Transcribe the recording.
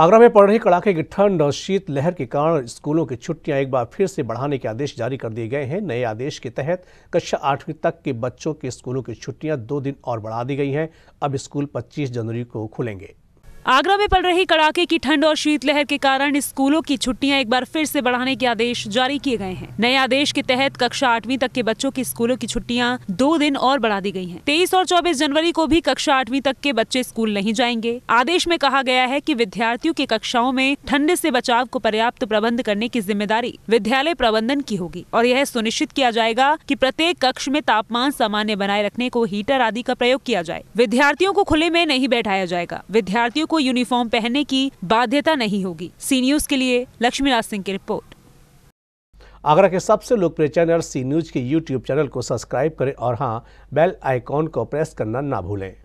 आगरा में पड़ रही कड़ाके की ठंड और शीतलहर के कारण स्कूलों की छुट्टियां एक बार फिर से बढ़ाने के आदेश जारी कर दिए गए हैं नए आदेश के तहत कक्षा आठवीं तक के बच्चों के स्कूलों की छुट्टियां दो दिन और बढ़ा दी गई हैं अब स्कूल 25 जनवरी को खुलेंगे आगरा में पड़ रही कड़ाके की ठंड और शीतलहर के कारण स्कूलों की छुट्टियां एक बार फिर से बढ़ाने के आदेश जारी किए गए हैं नए आदेश के तहत कक्षा आठवीं तक के बच्चों की स्कूलों की छुट्टियां दो दिन और बढ़ा दी गई हैं। तेईस और चौबीस जनवरी को भी कक्षा आठवीं तक के बच्चे स्कूल नहीं जाएंगे आदेश में कहा गया है की विद्यार्थियों की कक्षाओं में ठंड ऐसी बचाव को पर्याप्त प्रबंध करने की जिम्मेदारी विद्यालय प्रबंधन की होगी और यह सुनिश्चित किया जाएगा की प्रत्येक कक्ष में तापमान सामान्य बनाए रखने को हीटर आदि का प्रयोग किया जाए विद्यार्थियों को खुले में नहीं बैठाया जाएगा विद्यार्थियों को यूनिफॉर्म पहनने की बाध्यता नहीं होगी सी न्यूज के लिए लक्ष्मीराज सिंह की रिपोर्ट आगरा के सबसे लोकप्रिय चैनल सी न्यूज के यूट्यूब चैनल को सब्सक्राइब करें और हाँ बेल आइकॉन को प्रेस करना ना भूलें